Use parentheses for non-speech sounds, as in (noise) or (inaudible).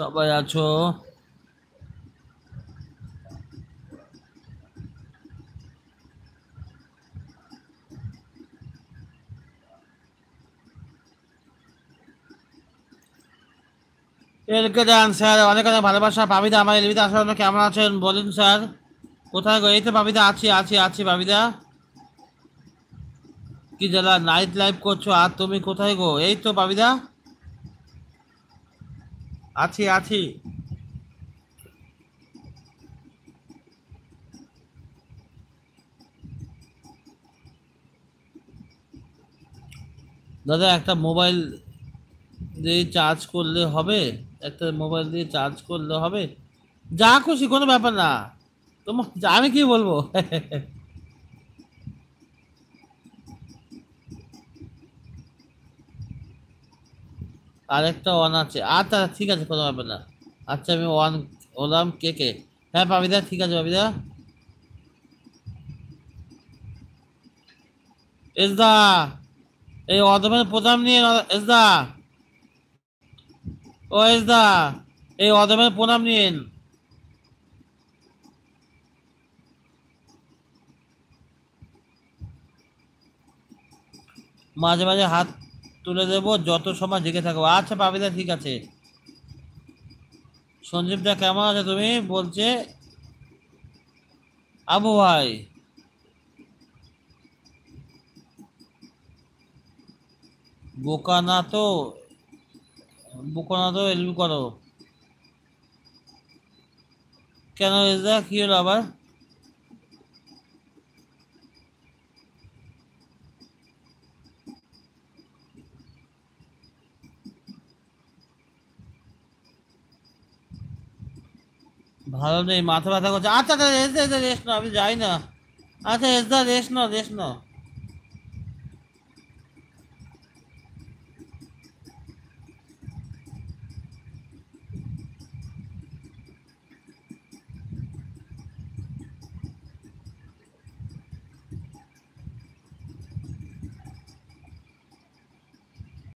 সবাই আছো এলকে যান স্যার অনেক অনেক ভালোবাসা পাবিদা আমার এলবিদা আসার কেমন আছেন বলেন স্যার কোথায় এই তো পাবিদা আছি আছি আছি পাবিদা কি জ্বালা নাইট লাইভ করছো আর তুমি কোথায় গো এই তো পাবিদা আছি আছি দাদা একটা মোবাইল দিয়ে চার্জ করলে হবে একটা মোবাইল দিয়ে চার্জ করলে হবে যা খুশি কোনো ব্যাপার না তোমার আমি কি বলবো (laughs) আরেকটা ওয়ান আছে আচ্ছা ঠিক আছে কোনো ব্যাপার না আচ্ছা আমি ওয়ান হলাম কে কে হ্যাঁ পাবিদা ঠিক আছে পাবিদা এসদা এই অদমের প্রোগ্রাম নিয়ে এসদা ও এসদা এই অদমের প্রণাম নিন মাঝে মাঝে হাত তুলে দেব যত সময় জেগে থাকবো আচ্ছা পাবিদা ঠিক আছে সঞ্জীবদা কেমন আছে তুমি বলছে আবু ভাই বোকা না তো বোকা না তো এলবি করো কেন কি হলো আবার ভালো নেই মাথা ব্যথা করছে আচ্ছা আচ্ছা রেস্ট রেস্ট না আমি যাই না আচ্ছা রেস্ট না রেস্ট না